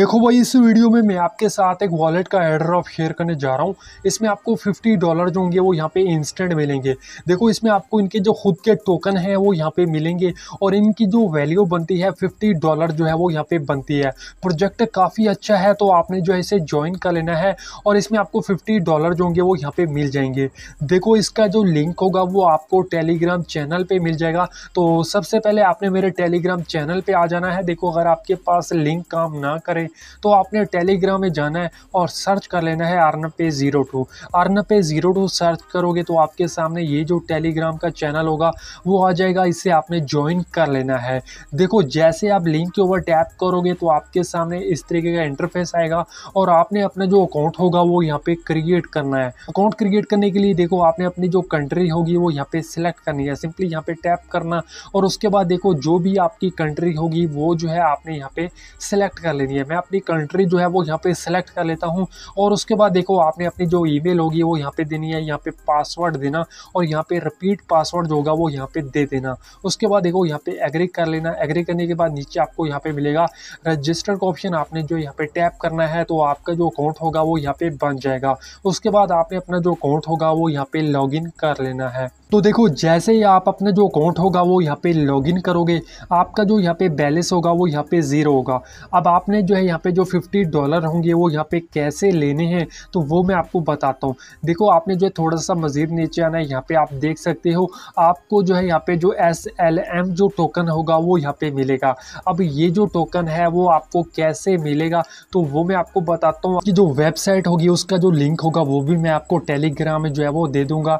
देखो भाई इस वीडियो में मैं आपके साथ एक वॉलेट का ऑफ शेयर करने जा रहा हूँ इसमें आपको 50 डॉलर जो होंगे वो यहाँ पे इंस्टेंट मिलेंगे देखो इसमें आपको इनके जो खुद के टोकन हैं वो यहाँ पे मिलेंगे और इनकी जो वैल्यू बनती है 50 डॉलर जो है वो यहाँ पे बनती है प्रोजेक्ट काफ़ी अच्छा है तो आपने जो है इसे ज्वाइन कर लेना है और इसमें आपको फिफ्टी डॉलर जो होंगे वो यहाँ पर मिल जाएंगे देखो इसका जो लिंक होगा वो आपको टेलीग्राम चैनल पर मिल जाएगा तो सबसे पहले आपने मेरे टेलीग्राम चैनल पर आ जाना है देखो अगर आपके पास लिंक काम ना करें तो आपने टेलीग्राम में जाना है और सर्च कर लेना है आर्नब पे ज़ीरो टू आर्नब पे ज़ीरो टू सर्च करोगे तो आपके सामने ये जो टेलीग्राम का चैनल होगा वो आ जाएगा इसे आपने ज्वाइन कर लेना है देखो जैसे आप लिंक के ऊपर टैप करोगे तो आपके सामने इस तरीके का इंटरफेस आएगा और आपने अपना जो अकाउंट होगा वो यहाँ पर क्रिएट करना है अकाउंट क्रिएट करने के लिए देखो आपने अपनी जो कंट्री होगी वो यहाँ पर सिलेक्ट करनी है सिंपली यहाँ पर टैप करना और उसके बाद देखो जो भी आपकी कंट्री होगी वो जो है आपने यहाँ पे सिलेक्ट कर लेनी है मैं अपनी कंट्री जो है वो यहाँ पे सिलेक्ट कर लेता हूँ और उसके बाद देखो आपने अपनी जो ईमेल होगी वो यहाँ पे देनी है यहाँ पे पासवर्ड देना और यहाँ पे रिपीट पासवर्ड जो होगा वो यहाँ पे दे देना उसके बाद देखो यहाँ पे एग्री कर लेना एग्री करने के बाद नीचे आपको यहाँ पे मिलेगा रजिस्टर का ऑप्शन आपने जो यहाँ पे टैप करना है तो आपका जो अकाउंट होगा वो यहाँ पे बन जाएगा उसके बाद आपने अपना जो अकाउंट होगा वो यहाँ पे लॉग कर लेना है तो देखो जैसे ही आप अपना जो अकाउंट होगा वो यहाँ पे लॉगिन करोगे आपका जो यहाँ पे बैलेंस होगा वो यहाँ पे ज़ीरो होगा अब आपने जो है यहाँ पे जो फिफ्टी डॉलर होंगे वो यहाँ पे कैसे लेने हैं तो वो मैं आपको बताता हूँ देखो आपने जो है थोड़ा सा मज़ीद नीचे आना है यहाँ पर आप देख सकते हो आपको जो है यहाँ पर जो एस एल एम जो टोकन होगा वो यहाँ पर मिलेगा अब ये जो टोकन है वो आपको कैसे मिलेगा तो वो मैं आपको बताता हूँ कि जो वेबसाइट होगी उसका जो लिंक होगा वो भी मैं आपको टेलीग्राम में जो है वो दे दूँगा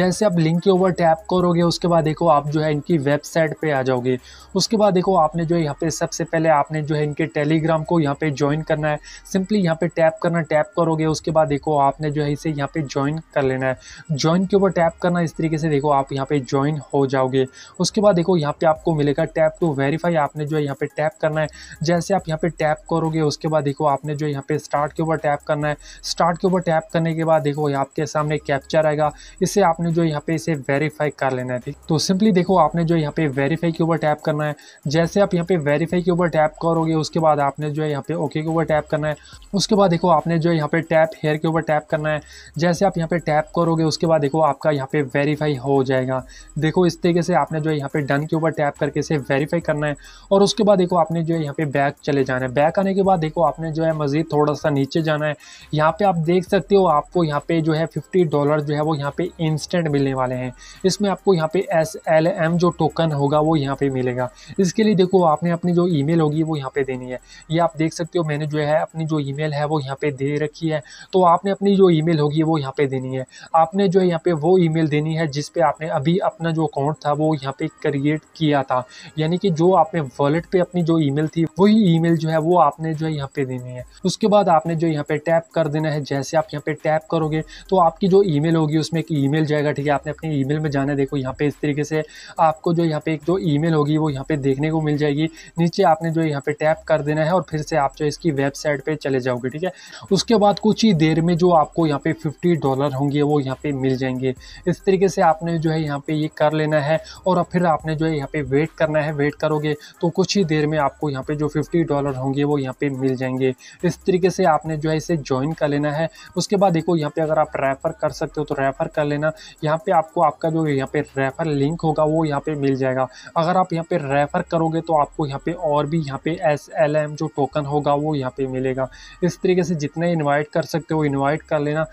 जैसे आप लिंक के ऊपर टैप करोगे उसके बाद देखो आप जो है इनकी वेबसाइट पे आ जाओगे उसके बाद देखो आपने जो है यहाँ पे सबसे पहले आपने जो है इनके टेलीग्राम को यहाँ पे ज्वाइन करना है सिंपली यहाँ पे टैप करना टैप करोगे उसके बाद देखो आपने जो है इसे यहाँ पे ज्वाइन कर लेना है ज्वाइन के ऊपर टैप करना इस तरीके से देखो आप यहाँ पे ज्वाइन हो जाओगे उसके बाद देखो यहाँ पे आपको मिलेगा टैप टू वेरीफाई आपने जो है यहाँ पे टैप करना है जैसे आप यहाँ पे टैप करोगे उसके बाद देखो आपने जो यहाँ पे स्टार्ट के ऊपर टैप करना है स्टार्ट के ऊपर टैप करने के बाद देखो आपके सामने कैप्चर आएगा इसे आपने जो यहाँ पे इसे वेरीफाई कर लेना है तो सिंपली देखो आपने जो यहाँ पे वेरीफाई के ऊपर टैप करना है जैसे आप यहाँ पे वेरीफाई के ऊपर टैप करोगे उसके बाद आपने जो है यहाँ पे ओके के ऊपर टैप करना है उसके बाद देखो आपने जो यहाँ पे टैप हेयर के ऊपर टैप करना है जैसे आप यहाँ पे टैप करोगे उसके बाद देखो आपका यहाँ पे वेरीफाई हो जाएगा देखो इस तरीके से आपने जो यहाँ पे डन के ऊपर टैप करके इसे वेरीफाई करना है और उसके बाद देखो आपने जो है यहाँ पे बैक चले जाना है बैक आने के बाद देखो आपने जो है मज़ीद थोड़ा सा नीचे जाना है यहाँ पे आप देख सकते हो आपको यहाँ पे जो है फिफ्टी डॉलर जो है वो यहाँ पे इंस्टेंट मिलने वाले हैं हैं इसमें आपको यहाँ पे एस एल एम जो टोकन होगा वो यहाँ पे मिलेगा इसके लिए देखो आपने अपनी जो ईमेल होगी वो यहाँ पे देनी है ये आप देख सकते हो मैंने जो है अपनी जो ईमेल है वो यहाँ पे दे रखी है तो आपने अपनी जो ईमेल होगी वो यहाँ पे देनी है आपने जो है यहाँ पे वो ईमेल देनी है जिसपे आपने अभी अपना जो अकाउंट था वो यहाँ पे क्रिएट किया था यानी कि जो आपने वॉलेट पे अपनी जो ईमेल थी वही ईमेल जो है वो आपने जो है यहाँ पे देनी है उसके बाद आपने जो यहाँ पे टैप कर देना है जैसे आप यहाँ पे टैप करोगे तो आपकी जो ईमेल होगी उसमें एक ईमेल जाएगा ठीक है आपने अपनी ईमेल में जाना है देखो यहाँ पे इस तरीके से आपको जो यहाँ पे एक जो ईमेल होगी वो यहाँ पे देखने को मिल जाएगी नीचे आपने जो यहाँ पे टैप कर देना है और फिर से आप जो इसकी वेबसाइट पे चले जाओगे ठीक है उसके बाद कुछ ही देर में जो आपको यहाँ पे फिफ्टी डॉलर होंगे वो यहाँ पे मिल जाएंगे इस तरीके से आपने जो है यहाँ पे ये कर लेना है और फिर आपने जो है यहाँ पे वेट करना है वेट करोगे तो कुछ ही देर में आपको यहाँ पे जो फिफ्टी डॉलर होंगे वो यहाँ पे मिल जाएंगे इस तरीके से आपने जो है इसे ज्वाइन कर लेना है उसके बाद देखो यहाँ पे अगर आप रेफ़र कर सकते हो तो रेफ़र कर लेना यहाँ पे आपको आपका जो यहाँ पे रेफ़र लिंक होगा वो यहाँ पे मिल जाएगा अगर आप यहाँ पे रेफ़र करोगे तो आपको यहाँ पे और भी यहाँ पे एस एल एम जो टोकन होगा वो यहाँ पे मिलेगा इस तरीके से जितने इन्वाइट कर सकते हो इन्वाइट कर लेना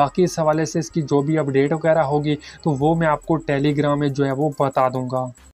बाकी इस हवाले से इसकी जो भी अपडेट वगैरह होगी तो वो मैं आपको टेलीग्राम में जो है वो बता दूंगा